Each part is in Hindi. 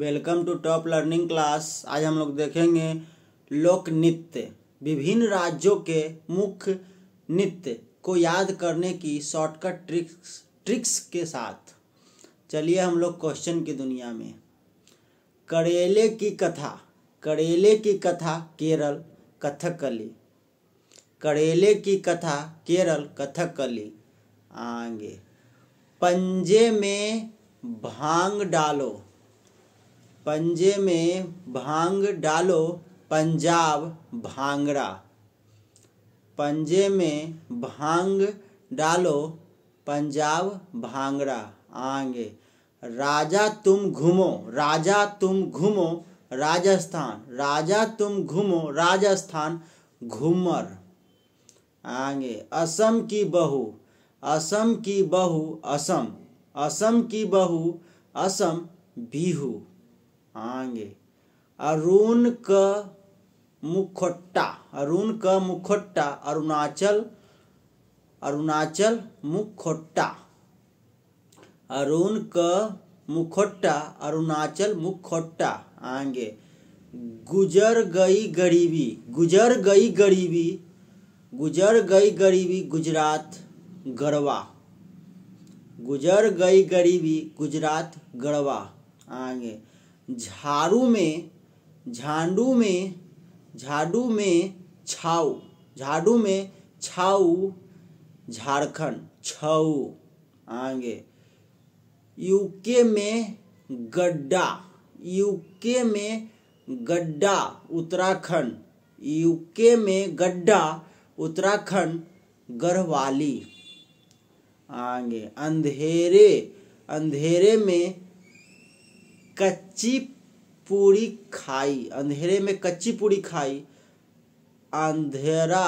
Welcome to top learning class आज हम लोग देखेंगे लोक नृत्य विभिन्न राज्यों के मुख्य नृत्य को याद करने की शॉर्टकट ट्रिक्स ट्रिक्स के साथ चलिए हम लोग क्वेश्चन की दुनिया में करेले की कथा करेले की कथा केरल कथकली करेले की कथा केरल कथकली आगे पंजे में भांग डालो पंजे में भांग डालो पंजाब भांगड़ा पंजे में भांग डालो पंजाब भांगड़ा आगे राजा तुम घूमो राजा तुम घूमो राजस्थान राजा तुम घूमो राजस्थान घूमर आगे असम की बहू असम की बहू असम असम की बहू असम बिहू आगे अरुण क मुखोट्टा अरुण क मुखोट्टा अरुणाचल अरुणाचल मुखोट्टा अरुण क मुखोट्टा अरुणाचल मुखोट्टा आगे गुजर गई गरीबी गुजर गई गरीबी गुजर गई गरीबी गुजरात गरवा गुजर गई गरीबी गुजरात गरवा आगे हम्म। झाड़ू में झांडू में झाड़ू में छाऊ झाड़ू में छाऊ झारखंड छऊ आगे यूके में गड्ढा यूके में गड्ढा उत्तराखंड यूके में गड्ढा उत्तराखंड गढ़वाली आगे अंधेरे अंधेरे में कच्ची पूरी खाई अंधेरे में कच्ची पूरी खाई अंधेरा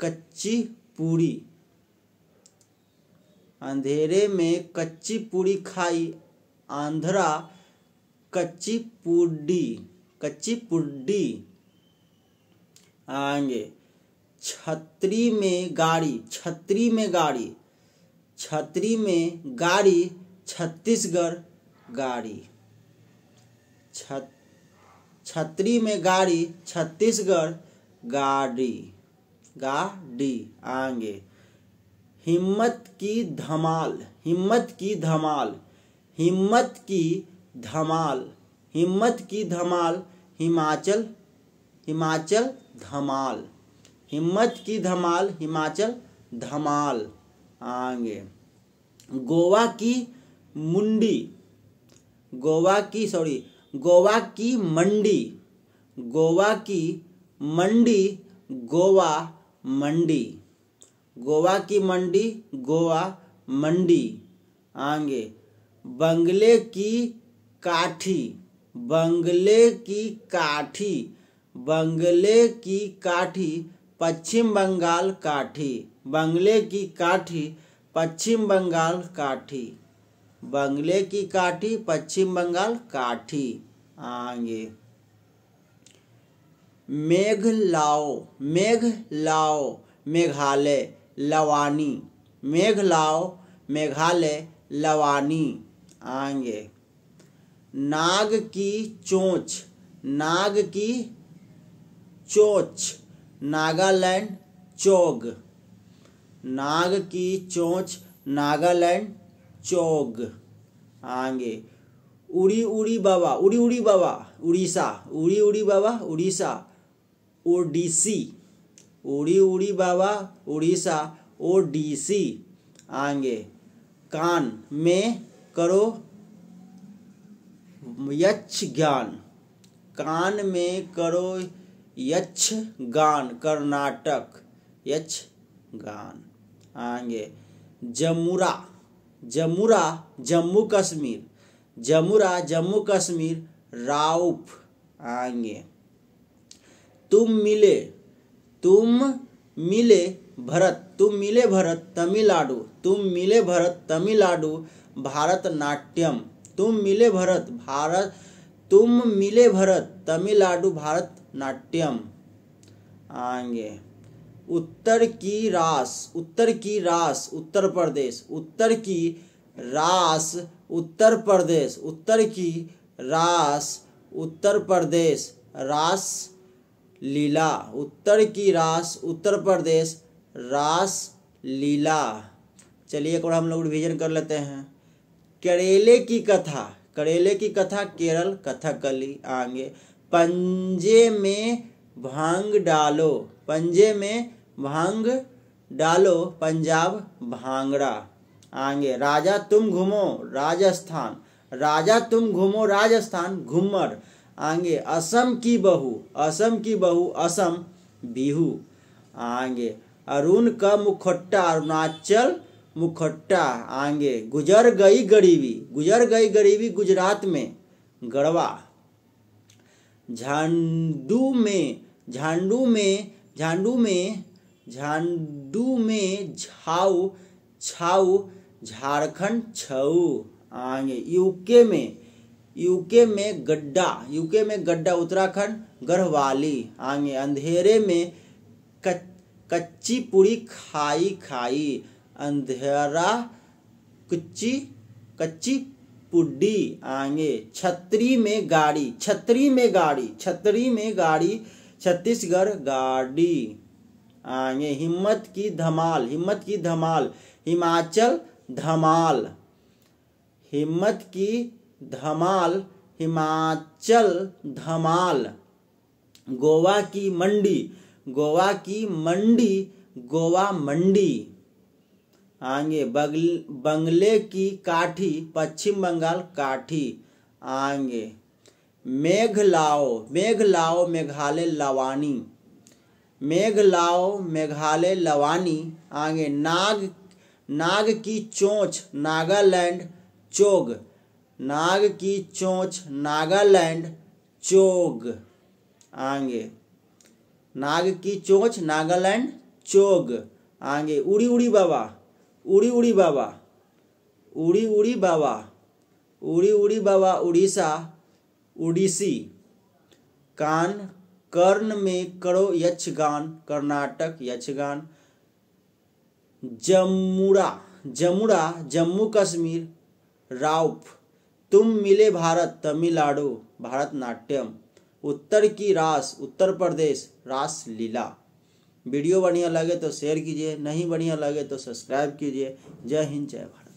कच्ची पूरी अंधेरे में कच्ची पूरी खाई आंध्रा कच्ची पूडी कच्ची पुड्डी आगे छतरी में गाड़ी छतरी में गाड़ी छतरी में गाड़ी छत्तीसगढ़ गाड़ी छतरी में गाड़ी छत्तीसगढ़ गाड़ी गाड़ी आगे हिम्मत की धमाल हिम्मत की धमाल हिम्मत की धमाल हिम्मत की धमाल हिमाचल हिमाचल धमाल हिम्मत की धमाल हिमाचल धमाल आगे गोवा की मुंडी गोवा की सॉरी गोवा की मंडी गोवा की मंडी गोवा मंडी गोवा की मंडी गोवा मंडी आगे बंगले की काठी बंगले की काठी बंगले की काठी पश्चिम बंगाल काठी बंगले की काठी पश्चिम बंगाल काठी बंगले की काठी पश्चिम बंगाल काठी आगे मेघ लाओ मेघ लाओ मेघालय लवानी मेघ लाओ मेघालय लवानी आगे नाग की चोंच नाग की चोच नागालैंड चोग नाग की चोंच नागालैंड चौग आगे उड़ी उड़ी बाबा उड़ी उड़ी बाबा उड़ीसा उड़ी उड़ी बाबा उड़ीसा ओडीसी उड़ी उड़ी बाबा उड़ीसा ओडीसी आगे कान में करो यक्ष ज्ञान कान में करो यक्ष गान कर्नाटक यक्ष गान आगे जमुरा जमुरा जम्मू कश्मीर जमुरा जम्मू कश्मीर राउफ आएंगे तुम मिले तुम मिले भरत तुम मिले भरत तमिलनाडु तुम मिले भरत तमिलनाडु नाट्यम तुम मिले भरत भारत तुम मिले भरत तमिलनाडु भारत नाट्यम आएंगे उत्तर की रास उत्तर की रास उत्तर प्रदेश उत्तर की रास उत्तर प्रदेश उत्तर की रास उत्तर प्रदेश रास लीला उत्तर की रास उत्तर प्रदेश रास लीला चलिए एक बार हम लोग रिविजन कर लेते हैं करेले की कथा करेले की कथा केरल कथकली आगे पंजे में भांग डालो पंजे में भांग डालो पंजाब भांगड़ा आगे राजा तुम घूमो राजस्थान राजा तुम घूमो राजस्थान घूमर आगे असम की बहू असम की बहू असम बिहू आगे अरुण का मुखट्टा अरुणाचल मुखट्टा आगे गुजर गई गरीबी गुजर गई गरीबी गुजरात में गड़वा झांडू में झांडू में झांडू में झांडू में झाऊ छाऊ झारखंड छऊ आगे यूके में यूके में गड्ढा यूके में गड्ढा उत्तराखंड गढ़वाली आगे अंधेरे में कच्ची पूरी खाई खाई अंधेरा कच्ची कच्ची पुड्डी आगे छतरी में गाड़ी छतरी में गाड़ी छतरी में गाड़ी छत्तीसगढ़ गाड़ी ये हिम्मत की धमाल हिम्मत की धमाल हिमाचल धमाल हिम्मत की धमाल हिमाचल धमाल गोवा की मंडी गोवा की मंडी गोवा मंडी आगे बगल बंगले की काठी पश्चिम बंगाल काठी आगे मेघ लाओ मेघ लाओ मेघालय लवानी मेघलाओ मेघालय लवानी आगे नाग नाग की चोंच नागालैंड चोग नाग की चोंच नागालैंड चोग आगे नाग की चोंच नागालैंड चोग आगे उड़ी उड़ी बाबा उड़ी उड़ी बाबा उड़ी उड़ी बाबा उड़ी उड़ी बाबा उड़ीसा उड़ीसी कान कर्ण में करो यक्षगान कर्नाटक यक्षगान जमुरा जमुरा जम्मू कश्मीर राउफ तुम मिले भारत तमिलनाडु भारतनाट्यम उत्तर की रास उत्तर प्रदेश रास लीला वीडियो बढ़िया लगे तो शेयर कीजिए नहीं बढ़िया लगे तो सब्सक्राइब कीजिए जय हिंद जय भारत